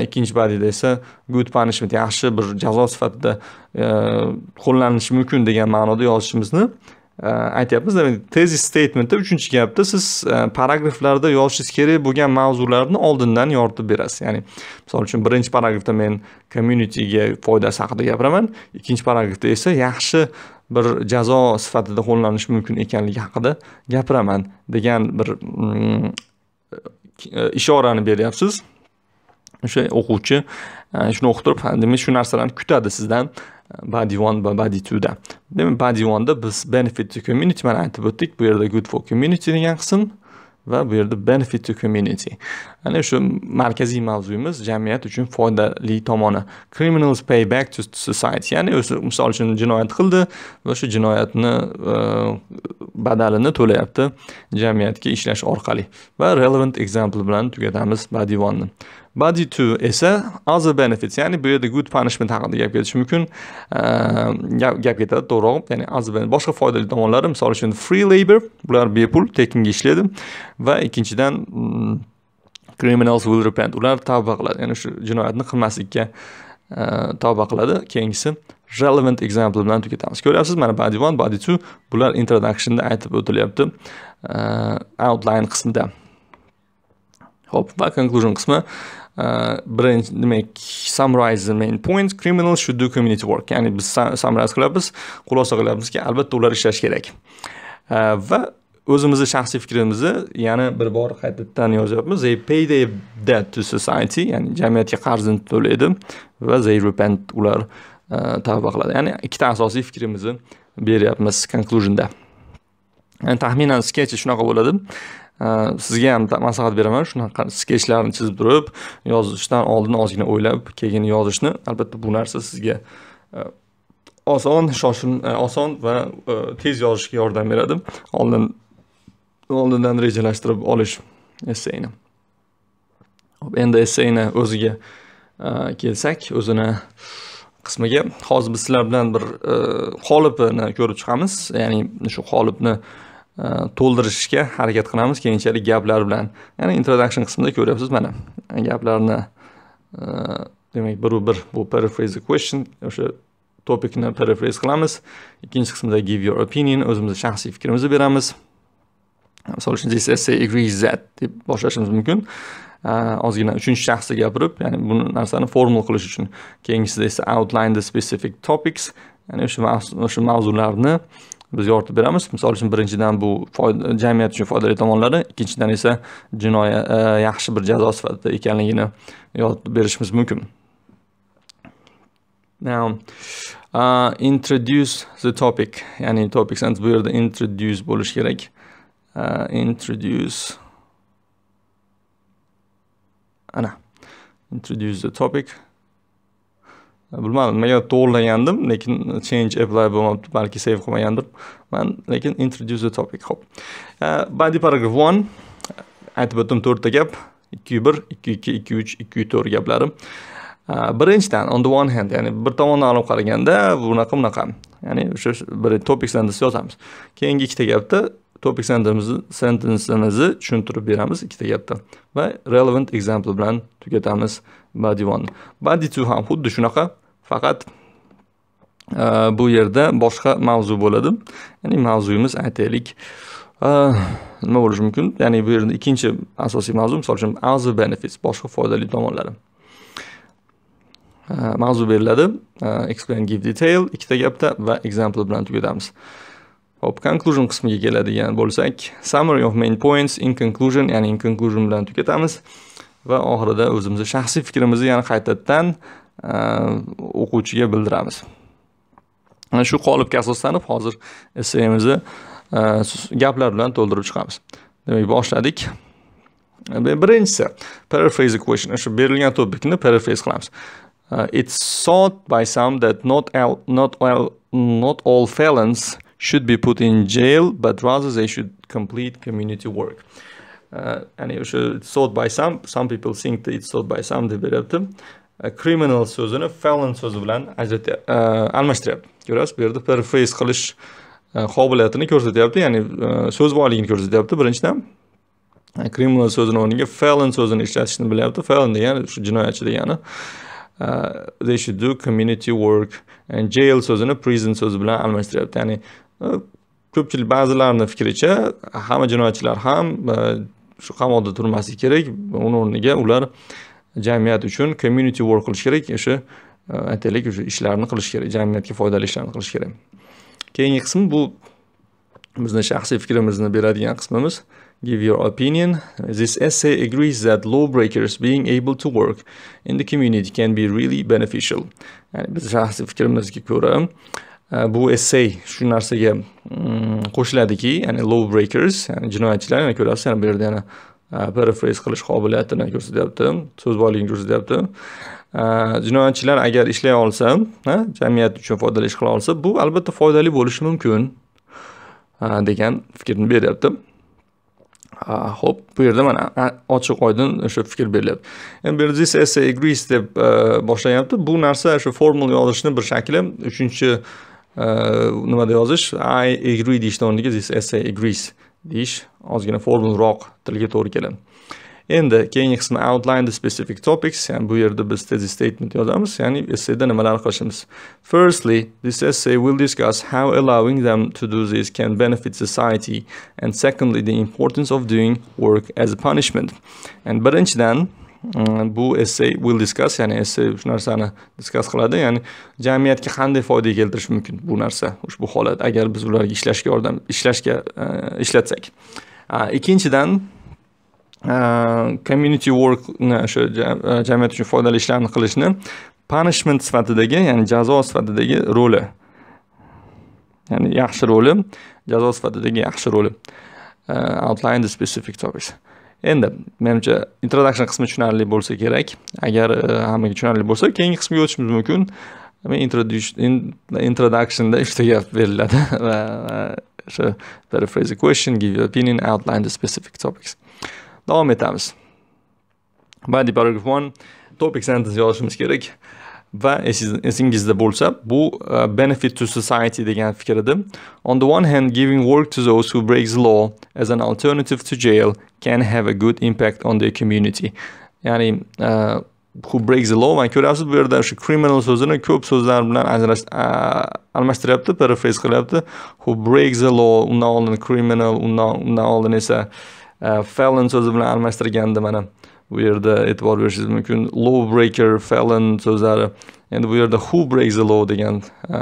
ikkinchi badiyda esa good punishment yaxshi bir jazo sifatida e, qo'llanishi mumkin degan ma'noda yozishimizni Э, aytyapmiz demak tezis statementda uchinchi gapda siz э, paragraflarda yozishingiz kerak bo'lgan mavzularni oldindan yoritib berasiz ya'ni misol uchun birinchi paragrafda men communityga foydasi haqida gapiraman ikkinchi paragrafda esa yaxshi bir jazo sifatida qo'llanishi mumkin ekanligi haqida gapiraman degan bir mm, e, ishorani beryapsiz o'sha o'quvchi e, shuni o'qitirib demak shu narsalarni kutadi sizdan badi one va badi twoda demak badi oneda biz benefit to community mana aytib o'tdik bu yerda good for community degan qism va bu yerda benefit to community ana shu markaziy mavzuyimiz jamiyat uchun foydali tomoni criminals pay back to society ya'ni o'zi misol uchun jinoyat qildi va shu jinoyatni e, badalini to'layapti jamiyatga ishlash orqali va relevant example bilan tugatamiz badivonni body to esa other benefits ya'ni bu yerda good punishment haqida gap ketishi mumkin gap ketadi to'g'riroq ya'ni other boshqa foydali tomonlari misol uchun free labor bular bepul tekinga ishlaydi va ikkinchidan mm, criminals will repent ular tavba qiladi ya'ni shu jinoyatni qilmaslikka tavba qiladi keyingisi relevant example bilan tugatamiz ko'ryapsiz mana body one body two bular introductionda aytib o'tilyapti outline qismida ho'p va conclusion qismi birinchi demak summarize main points criminals should do community work ya'ni biz summarize qilyapmiz xulosa qilamizki albatta ular ishlashi kerak va o'zimizni shaxsiy fikrimizni yana bir bor qaytadan yozyapmiz they pay their debt to society ya'ni jamiyatga qarzini to'laydi va they repent ular tavba qiladi ya'ni ikkita asosiy fikrimizni beryapmiz conclusionda taxminan skechi shunaqa bo'ladi Э, sizga ham maslahat beraman shunaqa skechlarni chizib turib yozishdan oldin ozgina o'ylab keyin yozishni albatta bu narsa sizga e, oson shoshil e, oson va e, tez yozishga yordam beradi oldin oldindan rejalashtirib olish esseyni endi esseyni o'ziga kelsak o'zini qismiga hozir biz sizlar bilan bir qolipini ko'rib chiqamiz ya'ni shu qolipni Э, to'ldirishga harakat qilamiz keyinchalik gaplar bilan ya'ni introduction qismida ko'ryapsiz mana gaplarni e, demak biru bir bu paraphrase question o'sha topikni paraphrase qilamiz ikkinchi qismda give your opinion o'zimizni shaxsiy fikrimizni beramiz misol uchun this essay agrees that deb boshlashimiz mumkin e, ozgina uchinchi shaxsda gapirib ya'ni bu narsani formul qilish uchun keyingisida esa outline the specific topics ya'ni o'sha mavzularni biz yoritib beramiz misol uchun birinchidan bu jamiyat uchun foydali tomonlari ikkinchidan esa jinoyat e, yaxshi bir jazo sifatida ekanligini yoritib berishimiz mumkin now uh, introduce the topic ya'ni topic sense bu yerda introduce bo'lishi kerak uh, introduce ana introduce the topic bilmadim nimaga to'g'irlagandim lekin change apply bo'lmabdi balki save qilmagandir man lekin introduce the topic ho'p uh, body paragraph one aytib o'tdim to'rtta gap ikki bir ikki ikki ikki uch ikki to'rt gaplarim uh, birinchidan on the one hand ya'ni bir tomondan olib qaraganda bunaqa bunaqa ya'ni o'sha bir topicslarni yozamiz keyingi ikkita gapda topik sentensimizni tushuntirib beramiz ikkita gapda va relevant example bilan tugatamiz body one body two ham xuddi shunaqa faqat e, bu yerda boshqa mavzu bo'ladi ya'ni mavzuyimiz aytaylik e, nima bo'lishi mumkin ya'ni bu yerda ikkinchi asosiy mavzu misol uchun other benefits boshqa foydali tomonlari e, mavzu beriladi explain give detail ikkita gapda va example bilan tugatamiz Hop, conclusion qismiga keladigan bo'lsak, summary of main points in conclusion, ya'ni in conclusion bilan tugatamiz va oxirida o'zimizni shaxsiy fikrimizni yana qaytadan e, o'quvchiga bildiramiz. Mana shu qolipga asoslanib hozir essayimizni e, gaplar bilan to'ldirib chiqamiz. Demak, boshladik. Birinchisi, paraphrase question. Shu berilgan topikni paraphrase qilamiz. E, It's thought by some that not all, not all, not all felons should be put in jail, but rather they should complete community work. Uh, and uh, it's thought by some, some people think that it's thought by some deb beryapti uh, criminal so'zini felon so'zi bilan uh, almashtiryapti ko'rasiz bu yerda paraphrase qilish qobiliyatini ko'rsatyapti ya'ni so'z boyligini ko'rsatyapti birinchidan criminal so'zini o'rniga felon so'zini ishlatishni bilyapti felon degani shu jinoyatchi degani they should do community work and jail so'zini prison so'zi bilan almashtiryapti ya'ni Э, ko'pchilik ba'zilarni fikricha hamma jinoyatchilar ham e, shu qamoqda turmasligi kerak uni o'rniga ular jamiyat uchun community work qilish kerak o'sha e, aytaylik o'sha ishlarni qilish kerak jamiyatga foydali ishlarni qilish kerak keyingi qism bu bizni shaxsiy fikrimizni beradigan qismimiz give your opinion this essay agrees that lawbreakers being able to work in the community can be really beneficial ya'ni biz shaxsiy fikrimizga ko'ra bu essay shu narsaga mm, qo'shiladiki ya'ni law breakers ya'ni jinoyatchilar yana ko'rasiz yana bu yerda yana e, parafrez qilish qobiliyatini ko'rsatyapti so'z boyligini ko'rsatyapti jinoyatchilar agar ishlay olsa jamiyat uchun foydali ish qila olsa bu albatta foydali bo'lishi mumkin e, degan fikrni beryapti ho'p bu yerda mana ochiq oydin o'sha fikr berilyapti endi bu yerda this essay agrees deb e, boshlanyapti bu narsa o'sha formula yozishni bir shakli uchinchi Uh, nima yozish i agree deyishni o'rniga this essay agrees deyish ozgina formalroq tilga to'gri keladi endi keyingi qismi outline the specific topics ya'ni bu yerda biz tezis statement yozamiz ya'ni essayda nimalarni qilishimiz firstly this essay will discuss how allowing them to do this can benefit society and secondly the importance of doing work as a punishment and birinchidan bu essay will discuss ya'ni essay shu narsani discuss qiladi ya'ni jamiyatga qanday foyda keltirishi mumkin bu narsa ushbu holat agar biz ularga ishlashga yordam ishlashga ishlatsak ikkinchidan э, community workni o'sha jamiyat uchun foydali ishlarni qilishni punishment sifatidagi ya'ni jazo sifatidagi roli ya'ni yaxshi roli jazo sifatidagi yaxshi roli э, outline the specific topics endi menimcha introduction qismi tushunarli bo'lsa kerak agar e, hammaga tushunarli bo'lsa keyingi qismga o'tishimiz mumkin men introductionda uchta gap beriladi <laughs> va o'sha paraphrase question give your opinion outline the specific topics davom etamiz body paragraph one topic sentence yozishimiz kerak va esingizda e, bo'lsa bu e, benefit to society degan fikr edi on the one hand giving work to those who breaks law as an alternative to jail can have a good impact on the community ya'ni uh, who breaks the law mana ko'ryapsiz bu yerda shu criminal so'zini ko'p so'zlar bilan almashtiryapti paraphrase qilyapti who breaks the law undan oldin criminal undan oldin esa felon so'zi bilan almashtirgandi mana bu yerda e'tibor berishingiz mumkin law breaker felon so'zlari endi bu yerda who breaks the law degan e,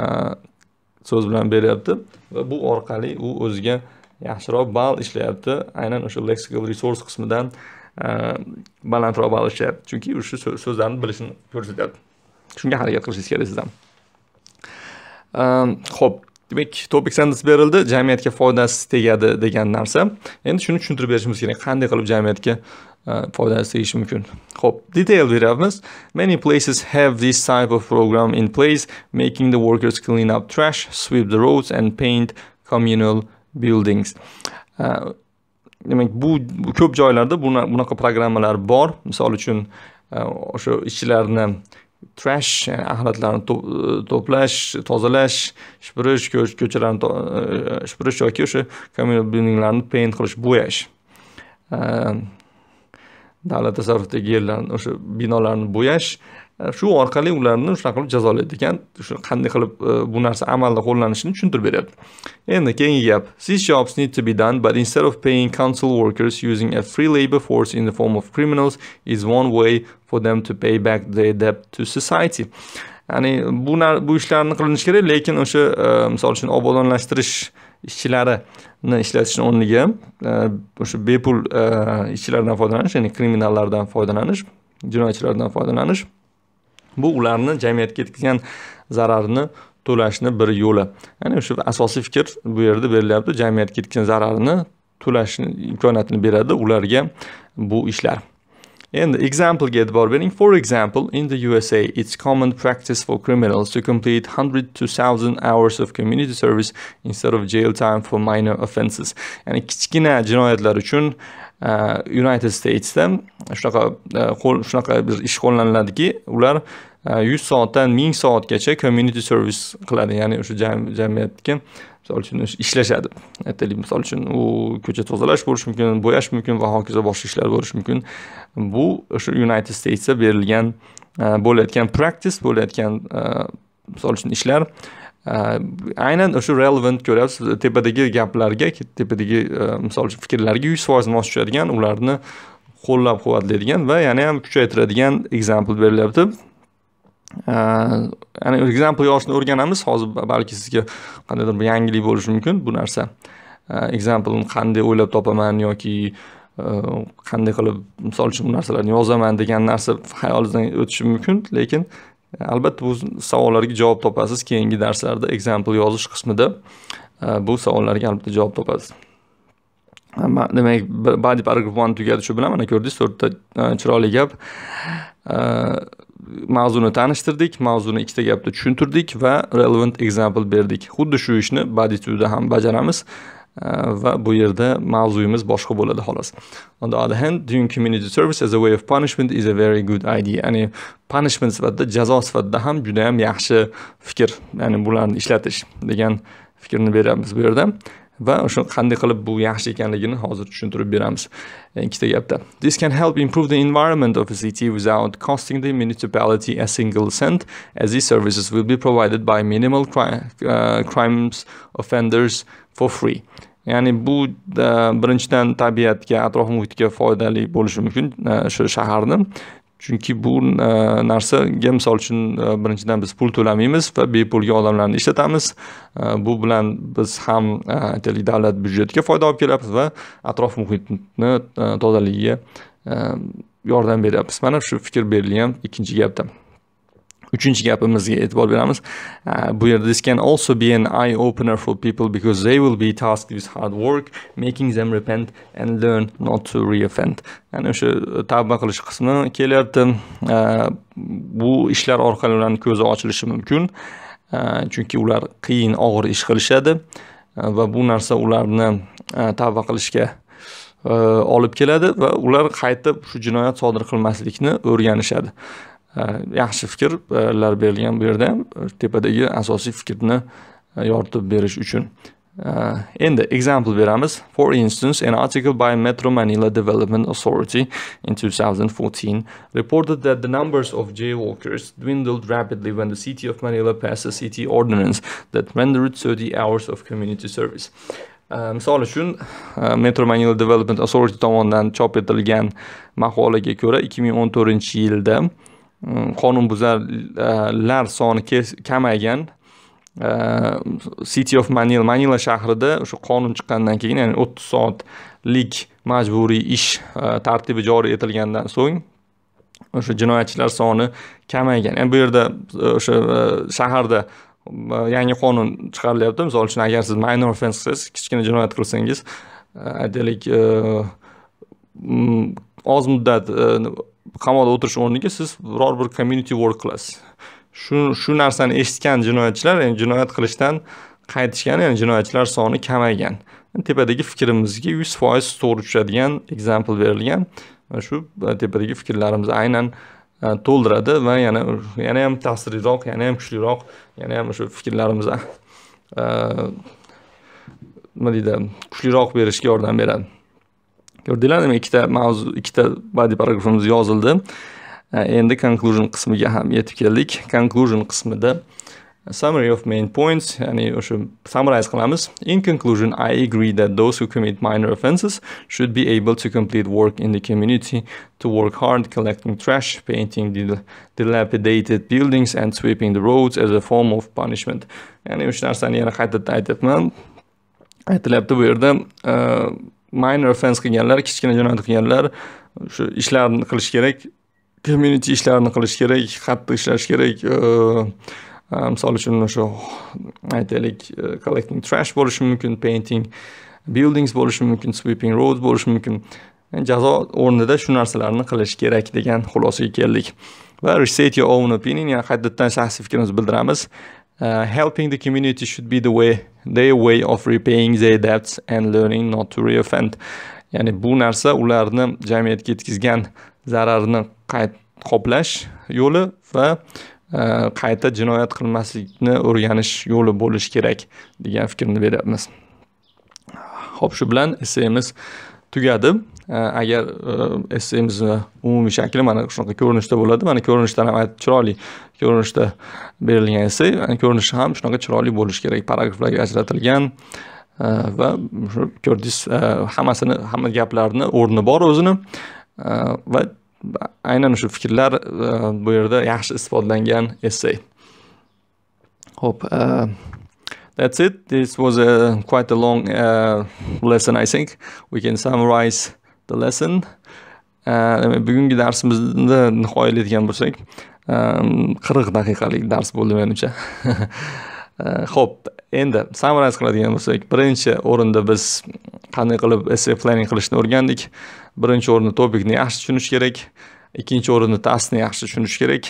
so'z bilan beryapti va bu orqali u o'ziga yaxshiroq ball ishlayapti aynan o'sha lexical resource qismidan e, balandroq ball ishlayapti chunki shu so'zlarni bilishini ko'rsatyapti shunga harakat qilishingiz kerak siz ham e, ho'p demak topik sentence berildi jamiyatga foydasi tegadi degan narsa endi shuni tushuntirib berishimiz kerak qanday qilib jamiyatga foydasi deyish mumkin ho'p detail beramiz many places have this type of program in place making the workers clean up trash sweep the roads and paint communal buildings demak bu ko'p joylarda bunaqa programmalar bor misol uchun e, o'sha ishchilarni trash yani e, axlatlarni e, to'plash tozalash shipirish ko'chalarni shipirish yoki o'sha communal buildinglarni paint qilish bo'yash davlat tasarrufidagi yerlarni o'sha binolarni bo'yash e, shu orqali ularni shunaqa qilib jazolaydi ekan shu qanday qilib e, bu narsa amalda qo'llanishini tushuntirib beryapti endi keyingi gap these jobs need to be done but instead of paying council workers using a free labor force in the form of criminals is one way for them to pay back their debt to society ya'ni bu bu ishlarni qilinishi kerak lekin o'sha e, misol uchun obodonlashtirish ishchilarini ishlatishni o'rniga e, o'sha bepul e, ishchilardan foydalanish ya'ni kriminallardan foydalanish jinoyatchilardan foydalanish bu ularni jamiyatga yetkazgan zararini to'lashni bir yo'li ya'ni o'sha asosiy fikr bu yerda berilyapti jamiyatga yetkazgan zararini to'lash imkoniyatini beradi ularga bu ishlar Endi examplega e'tibor bering. For example, in the USA, it's common practice for criminals to complete 100 to 1000 hours of community service instead of jail time for minor offenses. Ya'ni kichkina jinoyatlar uchun uh, United Statesda shunaqa uh, shunaqa bir ish qo'llaniladiki, ular 100 soatdan 1000 soatgacha community service qiladi, ya'ni o'sha jamiyatga misol uchun ishlashadi aytaylik misol uchun u ko'cha tozalash bo'lishi mumkin bo'yash mumkin va hokazo boshqa ishlar bo'lishi mumkin bu o'sha united statesda berilgan e, bo'layotgan practice bo'layotgan e, misol uchun ishlar e, aynan o'sha relevant ko'ryapsiz tepadagi gaplarga tepadagi misol uchun fikrlarga yuz foiz mos tushadigan ularni qo'llab quvvatlaydigan va yana ham kuchaytiradigan ekzampl berilyapti ana ekzample yozishni o'rganamiz hozir balki sizga qandaydir bir yangilik bo'lishi mumkin bu narsa ekzamplni qanday o'ylab topaman yoki qanday qilib misol uchun bu narsalarni yozaman degan narsa xayolingizdan o'tishi mumkin lekin albatta bu savollarga javob topasiz keyingi darslarda example yozish qismida bu savollarga albatta javob topasiz demak body paragraf tugadi shu bilan mana ko'rdingiz to'rtta chiroyli gap mavzuni tanishtirdik mavzuni ikkita gapda tushuntirdik va relevant example berdik xuddi shu ishni tuda ham bajaramiz e, va bu yerda mavzuyimiz boshqa bo'ladi xolos on the other hand doing community service as a way of punishment is a very good idea ya'ni punishment sifatida jazo sifatida ham juda yaxshi fikr ya'ni bularni ishlatish degan fikrni beryapmiz bu yerda va o'sha qanday qilib bu yaxshi ekanligini hozir tushuntirib beramiz e, ikkita gapda this can help improve the environment of a city without costing the municipality a single cent as these services will be provided by minimal cri uh, crimes offenders for free ya'ni bu e, birinchidan tabiatga atrof muhitga foydali bo'lishi mumkin o'sha e, shaharni chunki bu e, narsaga misol uchun e, birinchidan biz pul to'lamaymiz va bepulga odamlarni ishlatamiz e, bu bilan biz ham aytaylik davlat byudjetiga foyda olib kelyapmiz va atrof muhitni tozaligiga yordam beryapmiz mana shu fikr berilgan ikkinchi gapda uchinchi gapimizga e'tibor beramiz bu yerda this can also be an eye opener for people because they will be tasked with hard work making them repent and learn not to reoffend ya'ni o'sha tavba qilish qismi kelyapti bu ishlar orqali ularni ko'zi ochilishi mumkin chunki ular qiyin og'ir ish qilishadi va bu narsa ularni e, tavba qilishga e, olib keladi va ular qaytib shu jinoyat sodir qilmaslikni o'rganishadi Э, yaxshi fikrlar э, berilgan bu yerda ham e, tepadagi asosiy fikrni e, yoritib berish uchun e, endi example beramiz for instance an article by metro manila development authority in 2014 reported that the numbers of jaywalkers dwindled rapidly when the city of manila passed a city ordinance that rendered 30 hours of community service misol uchun metro manila development authority tomonidan chop etilgan maqolaga ko'ra 2014 yilda qonunbuzarlar soni kamaygan э, city of manila manila shahrida o'sha qonun chiqqandan keyin ya'ni o'ttiz soatlik majburiy ish э, tartibi joriy etilgandan so'ng o'sha jinoyatchilar soni kamaygan yani bu yerda e, o'sha e, shaharda e, yangi qonun chiqarilyapti misol uchun agar siz minor offense qilsangiz kichkina jinoyat qilsangiz aytaylik oz muddat qamoqda o'tirish o'rniga siz biror bir community work qilasiz shu shu narsani eshitgan jinoyatchilar ya'ni jinoyat qilishdan qaytishgan ya'ni jinoyatchilar soni kamaygan tepadagi fikrimizga yuz foiz to'g'ri tushadigan ekzampl berilgan va shu e, tepadagi fikrlarimizni aynan e, to'ldiradi va yana yana ham ta'sirliroq yana ham kuchliroq yana ham o'sha fikrlarimizni e, nima deydi kuchliroq berishga yordam beradi ko'rdinglar nima ikkita mavzu ikkita badiiy paragrafimiz yozildi e, endi conclusion qismiga ham yetib keldik conclusion qismida summary of main points ya'ni o'sha summarize qilamiz in conclusion i agree that those who commit minor offenses should be able to complete work in the community to work hard collecting trash painting dilapidated buildings and sweeping the roads as a form of punishment ya'ni o'sha narsani yana qaytadan aytyapman aytilyapti bu yerda minor offense qilganlar kichkina jinoyat qilganlar shu ishlarni qilish kerak community ishlarini qilish kerak qattiq ishlash kerak e, misol uchun o'sha aytaylik e, collecting trash bo'lishi mumkin painting buildings bo'lishi mumkin sweeping roads bo'lishi mumkin jazo o'rnida shu narsalarni qilish kerak degan xulosaga keldik va reset your own opinion ya'ni qaytadan shaxsiy fikrimizni bildiramiz Uh, helping the community should be the way their way of repaying their debts and learning not to reoffend ya'ni bu narsa ularni jamiyatga yetkazgan zararni qoplash yo'li va uh, qayta jinoyat qilmaslikni o'rganish yo'li bo'lishi kerak degan fikrni beryapmiz ho'p shu bilan essayimiz tugadi agar essemizni umumiy shakli mana shunaqa ko'rinishda bo'ladi mana ko'rinishdan ham chiroyli ko'rinishda berilgan essey ko'rinishi ham shunaqa chiroyli bo'lishi kerak paragraflarga ajratilgan e, va ko'rdingiz e, hammasini hamma gaplarni o'rni bor o'zini e, va aynan shu fikrlar bu yerda yaxshi isbotlangan essey ho'p That's it. This was a quite a long uh, lesson I think. We can summarize the lesson. Uh, bugungi darsimizni nihoyalaydigan bo'lsak um, qirq daqiqalik dars bo'ldi menimcha <laughs> uh, ho'p endi summarize qiladigan bo'lsak birinchi o'rinda biz qanday qilib essay planning qilishni o'rgandik birinchi o'rinda topikni yaxshi tushunish kerak ikkinchi o'rinda taskni yaxshi tushunish kerak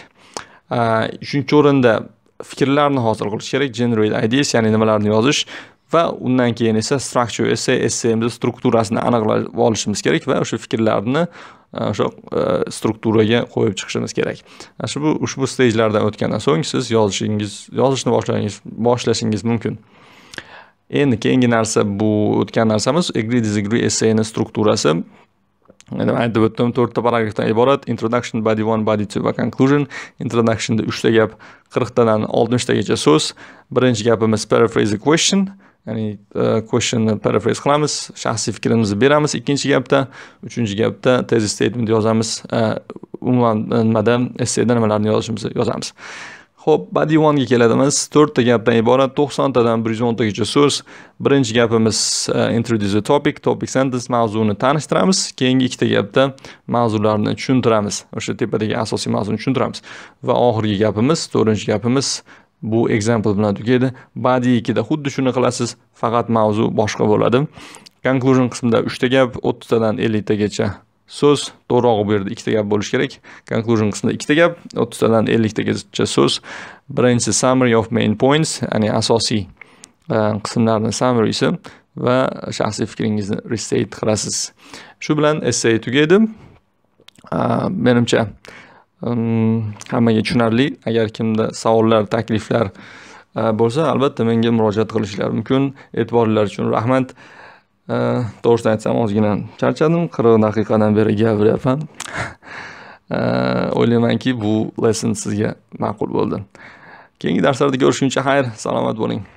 uh, uchinchi o'rinda fikrlarni hosil qilish kerak generate ideas ya'ni nimalarni yozish va undan keyin esa structure essay essayimizni strukturasini aniqlab olishimiz kerak va o'sha fikrlarni e, o'sha e, strukturaga qo'yib chiqishimiz kerak mana shu ushbu stejlardan o'tgandan so'ng siz yozishingiz yozishni boshlashingiz boshlashingiz mumkin endi keyingi narsa bu o'tgan narsamiz agree disagree essayni strukturasi nima aytib o'tdim to'rtta paragrafdan iborat introduction body one body two va conclusion introductionda uchta gap qirqtadan oltmishtagacha so'z birinchi gapimiz paraphrase question ya'ni e, questionni paraphrase qilamiz shaxsiy fikrimizni beramiz ikkinchi gapda uchinchi gapda tezis statement yozamiz e, umuman nimada esseda nimalarni yozishimizni yozamiz Xo'p, badiiyvonga keladimiz. 4 ta gapdan iborat, 90 tadan 110 tagacha so'z. Birinchi gapimiz uh, introduce a topic, topic sentence mavzuni tanishtiramiz. Keyingi ikkita gapda mavzularni tushuntiramiz. O'sha tepadagi asosiy mavzuni tushuntiramiz. Va oxirgi gapimiz, 4-gapimiz bu example bilan tugaydi. Badiiy 2 da xuddi shuni qilasiz, faqat mavzu boshqa bo'ladi. Conclusion qismida 3 ta gap, 30 tadan 50 tagacha so'z to'g'rirog'i bu yerda ikkita gap bo'lishi kerak conclusion qismida ikkita gap o'ttiztadan elliktagacha so'z birinchisi summary of main points ya'ni asosiy e, qismlarni summarysi va shaxsiy fikringizni restate qilasiz shu bilan esse tugaydi e, menimcha hammaga tushunarli agar kimda savollar takliflar e, bo'lsa albatta menga murojaat qilishlari mumkin e'tiborlari uchun rahmat to'g'risini aytsam ozgina charchadim qirq daqiqadan beri gapiryapman o'ylaymanki bu lesson sizga ma'qul bo'ldi keyingi darslarda ko'rishguncha xayr salomat bo'ling